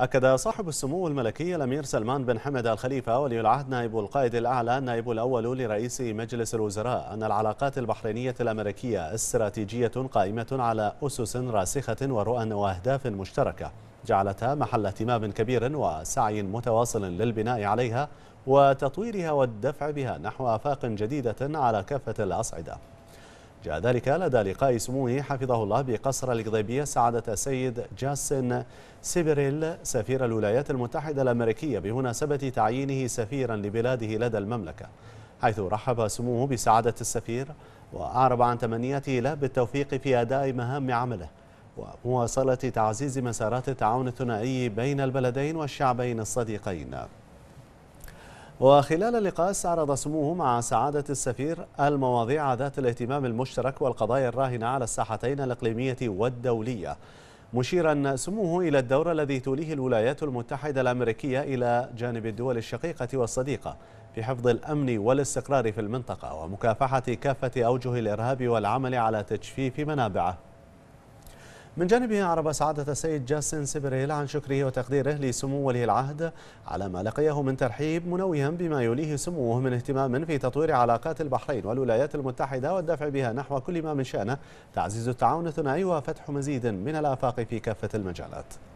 أكد صاحب السمو الملكي الأمير سلمان بن حمد الخليفة ولي العهد نائب القائد الأعلى النائب الأول لرئيس مجلس الوزراء أن العلاقات البحرينية الأمريكية استراتيجية قائمة على أسس راسخة ورؤى وأهداف مشتركة جعلتها محل اهتمام كبير وسعي متواصل للبناء عليها وتطويرها والدفع بها نحو آفاق جديدة على كافة الأصعدة جاء ذلك لدى لقاء سموه حفظه الله بقصر القضيبية سعادة السيد جاسن سيبريل سفير الولايات المتحدة الأمريكية بمناسبة تعيينه سفيرا لبلاده لدى المملكة حيث رحب سموه بسعادة السفير وأعرب عن تمنياته له بالتوفيق في أداء مهام عمله ومواصلة تعزيز مسارات التعاون الثنائي بين البلدين والشعبين الصديقين وخلال اللقاء استعرض سموه مع سعادة السفير المواضيع ذات الاهتمام المشترك والقضايا الراهنة على الساحتين الإقليمية والدولية مشيرا سموه إلى الدور الذي توليه الولايات المتحدة الأمريكية إلى جانب الدول الشقيقة والصديقة في حفظ الأمن والاستقرار في المنطقة ومكافحة كافة أوجه الإرهاب والعمل على تجفيف منابعه من جانبه عرب سعادة السيد جاستن سيبريل عن شكره وتقديره لسمو ولي العهد على ما لقيه من ترحيب منوها بما يوليه سموه من اهتمام في تطوير علاقات البحرين والولايات المتحدة والدفع بها نحو كل ما من شأنه تعزيز التعاون الثنائي وفتح مزيد من الآفاق في كافة المجالات